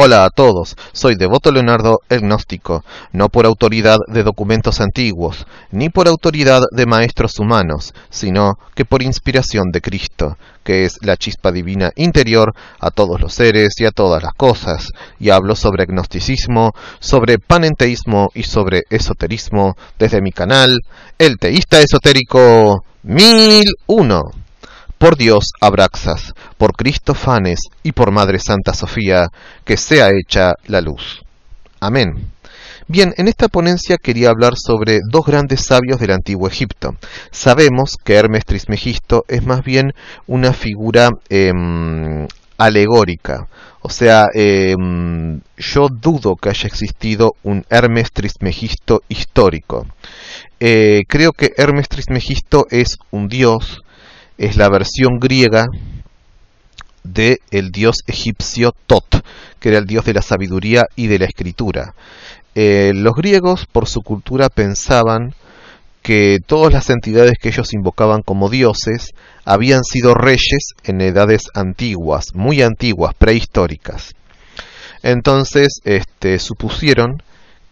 Hola a todos, soy Devoto Leonardo el Gnóstico, no por autoridad de documentos antiguos, ni por autoridad de maestros humanos, sino que por inspiración de Cristo, que es la chispa divina interior a todos los seres y a todas las cosas, y hablo sobre Gnosticismo, sobre panenteísmo y sobre esoterismo desde mi canal, El Teísta Esotérico 1001 por Dios Abraxas, por Cristo Fanes y por Madre Santa Sofía, que sea hecha la luz. Amén. Bien, en esta ponencia quería hablar sobre dos grandes sabios del antiguo Egipto. Sabemos que Hermes Trismegisto es más bien una figura em, alegórica. O sea, em, yo dudo que haya existido un Hermes Trismegisto histórico. Eh, creo que Hermes Trismegisto es un dios, es la versión griega de el dios egipcio Tot, que era el dios de la sabiduría y de la escritura. Eh, los griegos, por su cultura, pensaban que todas las entidades que ellos invocaban como dioses habían sido reyes en edades antiguas, muy antiguas, prehistóricas. Entonces, este, supusieron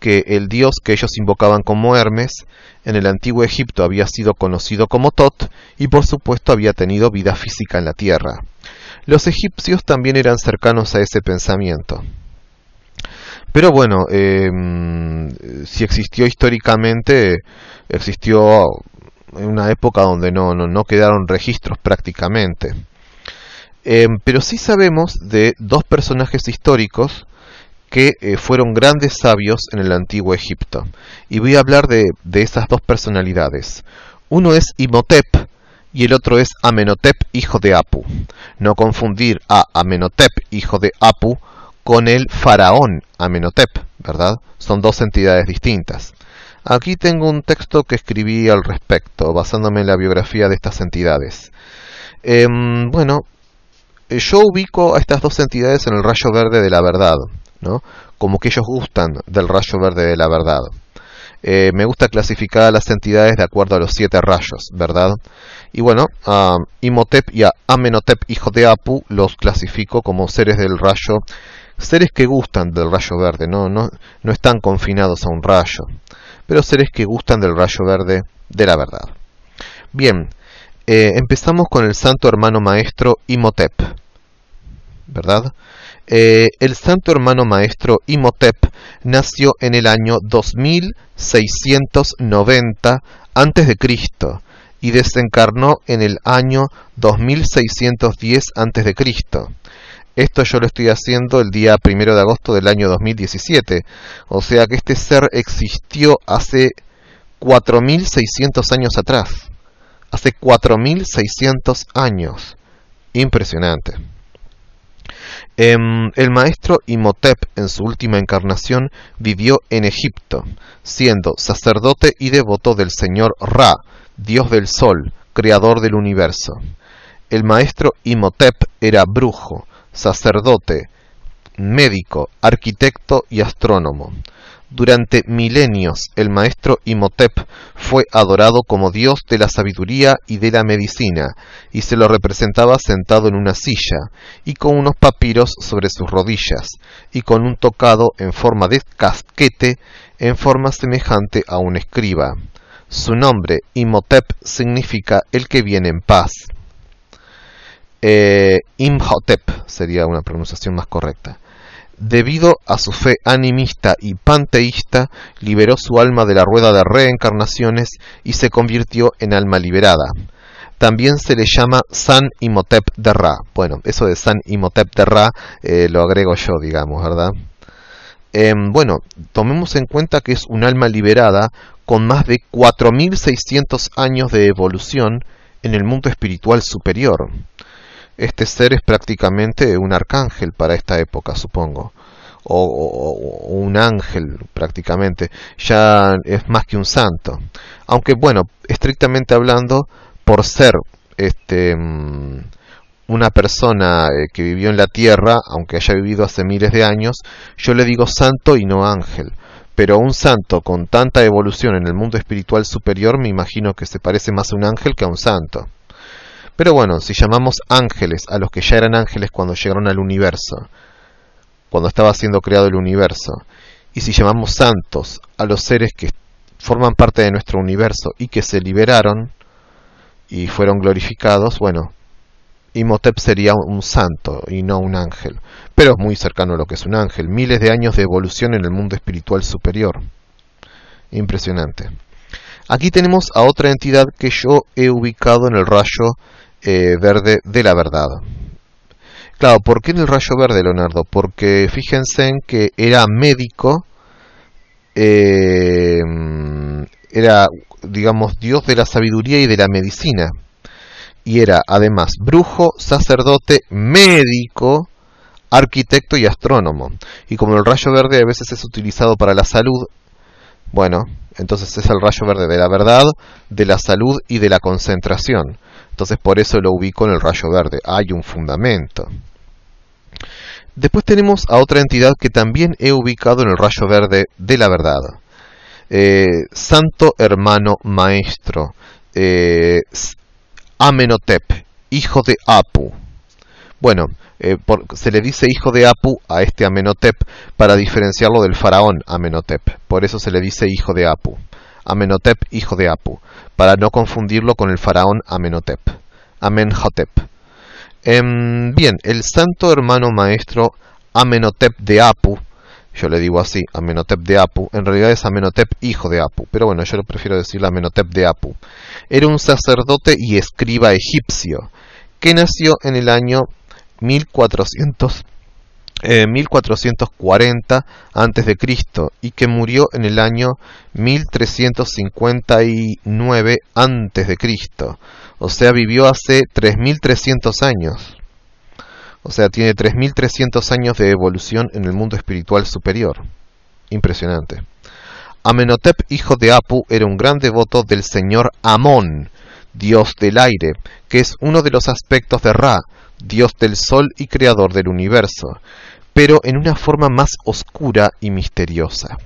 que el dios que ellos invocaban como Hermes en el antiguo Egipto había sido conocido como Tot y por supuesto había tenido vida física en la tierra. Los egipcios también eran cercanos a ese pensamiento. Pero bueno, em, si existió históricamente, existió en una época donde no, no, quedaron registros prácticamente. Em, pero sí sabemos de dos personajes históricos que eh, fueron grandes sabios en el antiguo Egipto. Y voy a hablar de, esas dos personalidades. Uno es Imhotep y el otro es Amenhotep, hijo de Apu. No confundir a Amenhotep, hijo de Apu, con el faraón Amenhotep, ¿verdad? Son dos entidades distintas. Aquí tengo un texto que escribí al respecto, basándome en la biografía de estas entidades. Em, bueno, eh, yo ubico a estas dos entidades en el rayo verde de la verdad como que ellos gustan del rayo verde de la verdad. Eh, me gusta clasificar a las entidades de acuerdo a los siete rayos, ¿verdad? Y bueno, a Imhotep y a Amenhotep, hijo de Apu, los clasifico como seres del rayo, seres que gustan del rayo verde, ¿no? No, están confinados a un rayo, pero seres que gustan del rayo verde de la verdad. Bien, eh, empezamos con el santo hermano maestro Imhotep, ¿verdad? Eh, el santo hermano maestro Imhotep nació en el año 2690 a.C. y desencarnó en el año 2610 a.C. Esto yo lo estoy haciendo el día primero de agosto del año 2017, o sea que este ser existió hace 4600 años atrás. Hace 4600 años. Impresionante. Em, el maestro Imhotep, en su última encarnación, vivió en Egipto, siendo sacerdote y devoto del señor Ra, dios del sol, creador del universo. El maestro Imhotep era brujo, sacerdote, médico, arquitecto y astrónomo. Durante milenios, el maestro Imhotep fue adorado como dios de la sabiduría y de la medicina, y se lo representaba sentado en una silla, y con unos papiros sobre sus rodillas, y con un tocado en forma de casquete, en forma semejante a un escriba. Su nombre, Imhotep, significa el que viene en paz. Eh, Imhotep sería una pronunciación más correcta debido a su fe animista y panteísta, liberó su alma de la rueda de reencarnaciones y se convirtió en alma liberada. También se le llama San Imhotep de Ra. Bueno, eso de San Imhotep de Ra eh, lo agrego yo, digamos, ¿verdad? Em, bueno, tomemos en cuenta que es un alma liberada con más de 4.600 años de evolución en el mundo espiritual superior. Este ser es prácticamente un arcángel para esta época, supongo. O, un ángel prácticamente. Ya es más que un santo. Aunque bueno, estrictamente hablando, por ser este mm, una persona eh, que vivió en la tierra, aunque haya vivido hace miles de años, yo le digo santo y no ángel. Pero un santo con tanta evolución en el mundo espiritual superior me imagino que se parece más a un ángel que a un santo. Pero bueno, si llamamos ángeles a los que ya eran ángeles cuando llegaron al universo, cuando estaba siendo creado el universo, y si llamamos santos a los seres que forman parte de nuestro universo y que se liberaron y fueron glorificados, bueno, Imhotep sería un santo y no un ángel, pero es muy cercano a lo que es un ángel, miles de años de evolución en el mundo espiritual superior. Impresionante. Aquí tenemos a otra entidad que yo he ubicado en el rayo eh, verde de la verdad. Claro, ¿por qué el rayo verde, Leonardo? Porque fíjense en que era médico, eh, era, digamos, dios de la sabiduría y de la medicina. Y era, además, brujo, sacerdote, médico, arquitecto y astrónomo. Y como el rayo verde a veces es utilizado para la salud, bueno, entonces es el rayo verde de la verdad, de la salud y de la concentración. Entonces por eso lo ubico en el rayo verde. Hay un fundamento. Después tenemos a otra entidad que también he ubicado en el rayo verde de la verdad. Eh, Santo Hermano Maestro, eh, Amenhotep, hijo de Apu. Bueno, eh, se le dice hijo de Apu a este Amenhotep para diferenciarlo del faraón Amenhotep. Por eso se le dice hijo de Apu. Amenhotep, hijo de Apu, para no confundirlo con el faraón Amenhotep. Amenhotep. Em, bien, el santo hermano maestro Amenhotep de Apu, yo le digo así, Amenhotep de Apu, en realidad es Amenhotep hijo de Apu, pero bueno, yo prefiero decir Amenhotep de Apu. Era un sacerdote y escriba egipcio, que nació en el año 1400 eh, antes 1440 a.C. y que murió en el año 1359 a.C. O sea, vivió hace 3300 años. O sea, tiene 3300 años de evolución en el mundo espiritual superior. Impresionante. Amenhotep, hijo de Apu, era un gran devoto del señor Amón, dios del aire, que es uno de los aspectos de Ra, dios del sol y creador del universo, pero en una forma más oscura y misteriosa.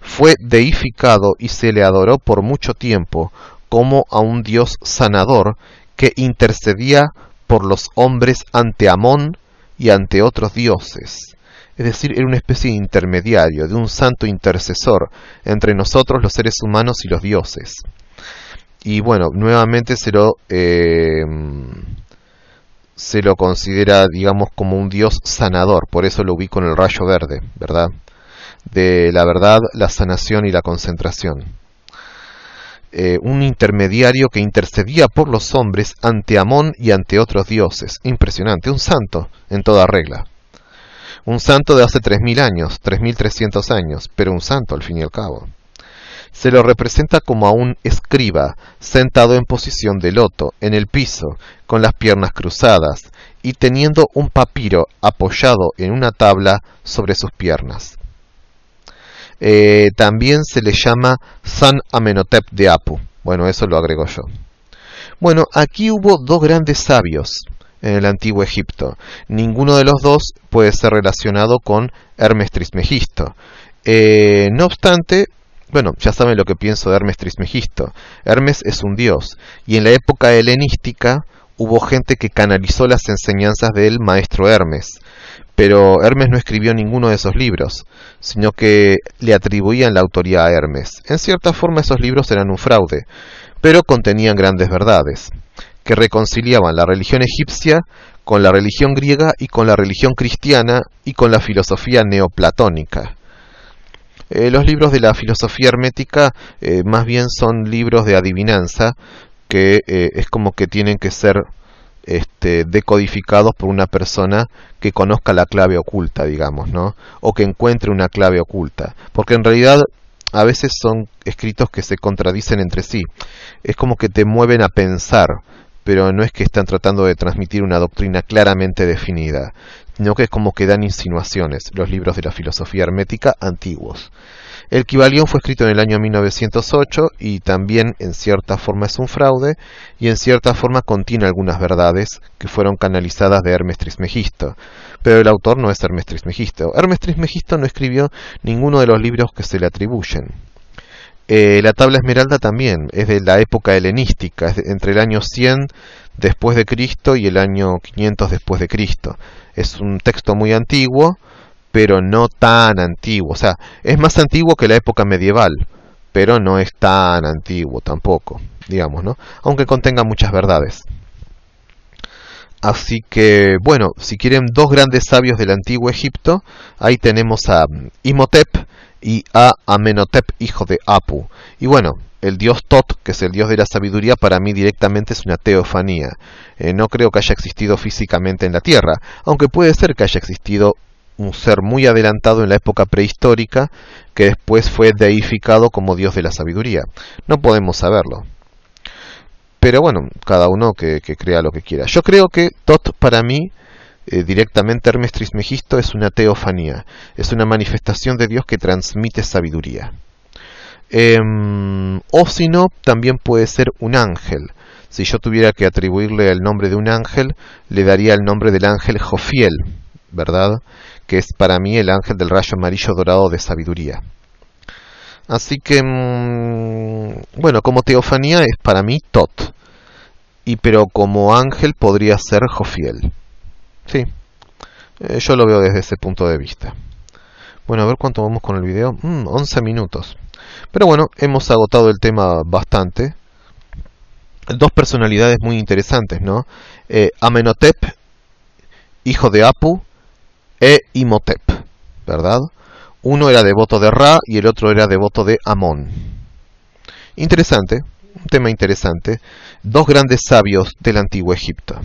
Fue deificado y se le adoró por mucho tiempo como a un dios sanador que intercedía por los hombres ante Amón y ante otros dioses. Es decir, era una especie de intermediario, de un santo intercesor entre nosotros los seres humanos y los dioses. Y bueno, nuevamente se lo, eh, se lo considera, digamos, como un dios sanador. Por eso lo ubico en el rayo verde, ¿verdad? De la verdad, la sanación y la concentración. Eh, un intermediario que intercedía por los hombres ante Amón y ante otros dioses. Impresionante, un santo en toda regla. Un santo de hace 3.000 años, 3.300 años, pero un santo al fin y al cabo. Se lo representa como a un escriba, sentado en posición de loto, en el piso, con las piernas cruzadas, y teniendo un papiro apoyado en una tabla sobre sus piernas. Eh, también se le llama San Amenhotep de Apu. Bueno, eso lo agrego yo. Bueno, aquí hubo dos grandes sabios en el antiguo Egipto. Ninguno de los dos puede ser relacionado con Hermes Trismegisto. Eh, no obstante, bueno, ya saben lo que pienso de Hermes Trismegisto. Hermes es un dios, y en la época helenística hubo gente que canalizó las enseñanzas del maestro Hermes. Pero Hermes no escribió ninguno de esos libros, sino que le atribuían la autoría a Hermes. En cierta forma esos libros eran un fraude, pero contenían grandes verdades, que reconciliaban la religión egipcia con la religión griega y con la religión cristiana y con la filosofía neoplatónica. Eh, los libros de la filosofía hermética eh, más bien son libros de adivinanza que eh, es como que tienen que ser este, decodificados por una persona que conozca la clave oculta, digamos, ¿no? O que encuentre una clave oculta. Porque en realidad a veces son escritos que se contradicen entre sí. Es como que te mueven a pensar, pero no es que están tratando de transmitir una doctrina claramente definida, sino que es como que dan insinuaciones los libros de la filosofía hermética antiguos. El Kibalión fue escrito en el año 1908 y también en cierta forma es un fraude y en cierta forma contiene algunas verdades que fueron canalizadas de Hermes Trismegisto, pero el autor no es Hermes Trismegisto. Hermes Trismegisto no escribió ninguno de los libros que se le atribuyen. Eh, la tabla esmeralda también es de la época helenística, es entre el año 100 después de Cristo y el año 500 después de Cristo. Es un texto muy antiguo, pero no tan antiguo. O sea, es más antiguo que la época medieval, pero no es tan antiguo tampoco, digamos, ¿no? Aunque contenga muchas verdades. Así que, bueno, si quieren dos grandes sabios del antiguo Egipto, ahí tenemos a mm, Imhotep, y a Amenhotep, hijo de Apu. Y bueno, el dios Tot, que es el dios de la sabiduría, para mí directamente es una teofanía. Eh, no creo que haya existido físicamente en la Tierra, aunque puede ser que haya existido un ser muy adelantado en la época prehistórica que después fue deificado como dios de la sabiduría. No podemos saberlo. Pero bueno, cada uno que, que crea lo que quiera. Yo creo que Tot para mí eh, directamente Hermes Trismegisto es una teofanía, es una manifestación de Dios que transmite sabiduría. Em, o si no, también puede ser un ángel. Si yo tuviera que atribuirle el nombre de un ángel, le daría el nombre del ángel Jofiel, ¿verdad? Que es para mí el ángel del rayo amarillo dorado de sabiduría. Así que, em, bueno, como teofanía es para mí Tot, y pero como ángel podría ser Jofiel. Sí, eh, yo lo veo desde ese punto de vista. Bueno, a ver cuánto vamos con el video. 11 mm, minutos. Pero bueno, hemos agotado el tema bastante. Dos personalidades muy interesantes, ¿no? Eh, Amenhotep, hijo de Apu, e Imhotep, ¿verdad? Uno era devoto de Ra y el otro era devoto de Amón. Interesante, un tema interesante. Dos grandes sabios del antiguo Egipto.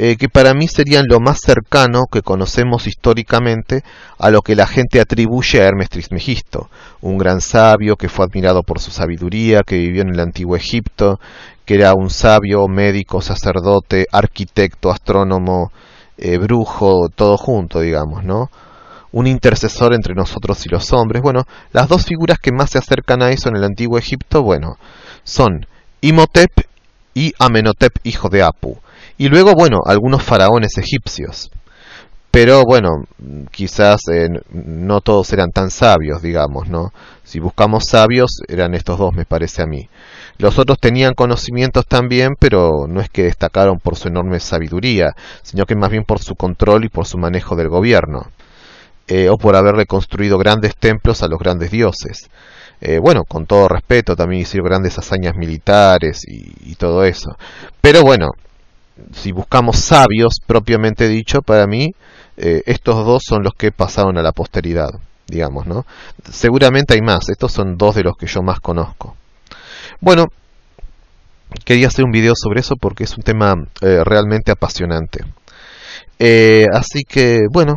Eh, que para mí serían lo más cercano que conocemos históricamente a lo que la gente atribuye a Hermes Trismegisto, un gran sabio que fue admirado por su sabiduría, que vivió en el antiguo Egipto, que era un sabio, médico, sacerdote, arquitecto, astrónomo, eh, brujo, todo junto, digamos, ¿no? un intercesor entre nosotros y los hombres. Bueno, las dos figuras que más se acercan a eso en el antiguo Egipto, bueno, son Imhotep y Amenhotep, hijo de Apu. Y luego, bueno, algunos faraones egipcios. Pero bueno, quizás eh, no todos eran tan sabios, digamos, ¿no? Si buscamos sabios, eran estos dos, me parece a mí. Los otros tenían conocimientos también, pero no es que destacaron por su enorme sabiduría, sino que más bien por su control y por su manejo del gobierno. Eh, o por haberle construido grandes templos a los grandes dioses. Eh, bueno, con todo respeto, también hicieron grandes hazañas militares y, todo eso. Pero bueno, si buscamos sabios propiamente dicho, para mí eh, estos dos son los que pasaron a la posteridad, digamos, ¿no? Seguramente hay más, estos son dos de los que yo más conozco. Bueno, quería hacer un video sobre eso porque es un tema eh, realmente apasionante. Eh, así que, bueno,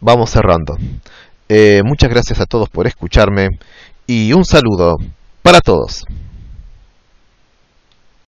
vamos cerrando. muchas gracias a todos por escucharme y un saludo para todos.